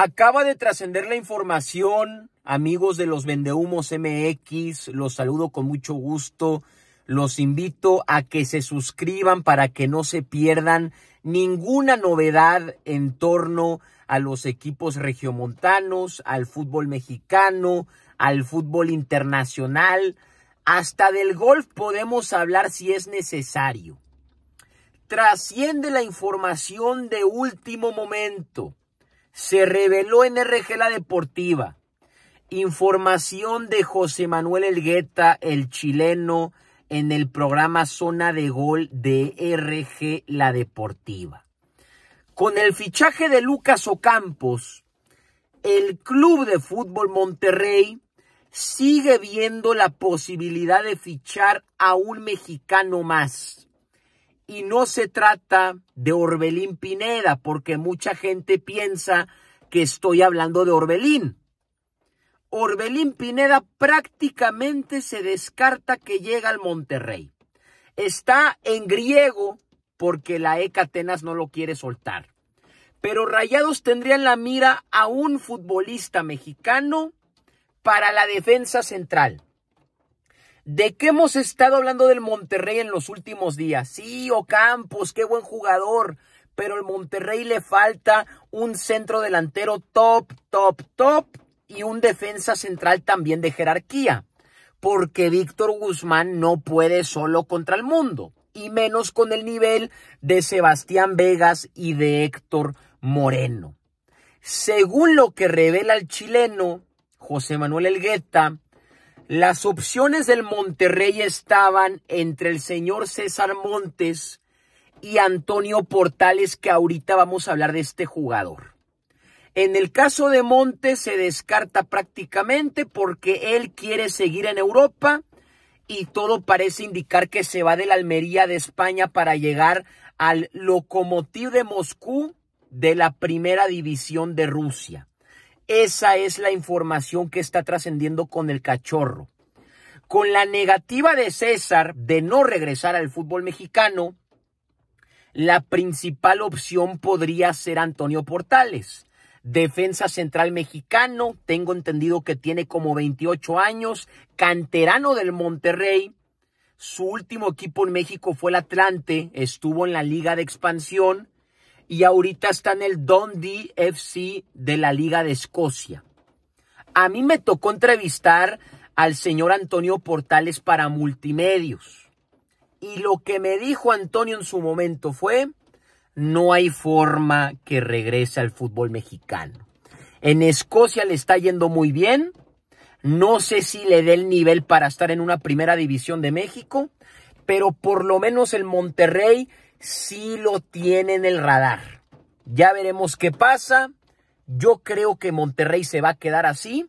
Acaba de trascender la información, amigos de los Vendehumos MX, los saludo con mucho gusto. Los invito a que se suscriban para que no se pierdan ninguna novedad en torno a los equipos regiomontanos, al fútbol mexicano, al fútbol internacional. Hasta del golf podemos hablar si es necesario. Trasciende la información de último momento se reveló en RG La Deportiva. Información de José Manuel Elgueta, el chileno, en el programa Zona de Gol de RG La Deportiva. Con el fichaje de Lucas Ocampos, el Club de Fútbol Monterrey sigue viendo la posibilidad de fichar a un mexicano más. Y no se trata de Orbelín Pineda, porque mucha gente piensa que estoy hablando de Orbelín. Orbelín Pineda prácticamente se descarta que llega al Monterrey. Está en griego porque la ECA no lo quiere soltar. Pero Rayados tendrían la mira a un futbolista mexicano para la defensa central. ¿De qué hemos estado hablando del Monterrey en los últimos días? Sí, Ocampos, qué buen jugador, pero el Monterrey le falta un centro delantero top, top, top y un defensa central también de jerarquía, porque Víctor Guzmán no puede solo contra el mundo, y menos con el nivel de Sebastián Vegas y de Héctor Moreno. Según lo que revela el chileno José Manuel Elgueta, las opciones del Monterrey estaban entre el señor César Montes y Antonio Portales, que ahorita vamos a hablar de este jugador. En el caso de Montes se descarta prácticamente porque él quiere seguir en Europa y todo parece indicar que se va de la Almería de España para llegar al Lokomotiv de Moscú de la primera división de Rusia. Esa es la información que está trascendiendo con el cachorro. Con la negativa de César de no regresar al fútbol mexicano, la principal opción podría ser Antonio Portales. Defensa central mexicano, tengo entendido que tiene como 28 años, canterano del Monterrey. Su último equipo en México fue el Atlante, estuvo en la Liga de Expansión y ahorita está en el Dundee FC de la Liga de Escocia. A mí me tocó entrevistar al señor Antonio Portales para multimedios. Y lo que me dijo Antonio en su momento fue, no hay forma que regrese al fútbol mexicano. En Escocia le está yendo muy bien. No sé si le dé el nivel para estar en una primera división de México, pero por lo menos el Monterrey sí lo tiene en el radar. Ya veremos qué pasa. Yo creo que Monterrey se va a quedar así,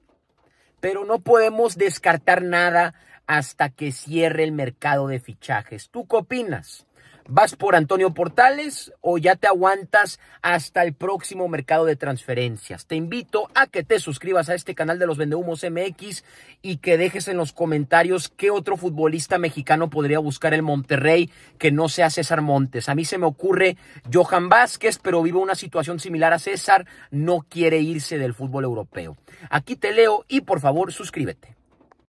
pero no podemos descartar nada hasta que cierre el mercado de fichajes. ¿Tú qué opinas? ¿Vas por Antonio Portales o ya te aguantas hasta el próximo mercado de transferencias? Te invito a que te suscribas a este canal de los Vendehumos MX y que dejes en los comentarios qué otro futbolista mexicano podría buscar el Monterrey que no sea César Montes. A mí se me ocurre Johan Vázquez, pero vive una situación similar a César, no quiere irse del fútbol europeo. Aquí te leo y por favor suscríbete.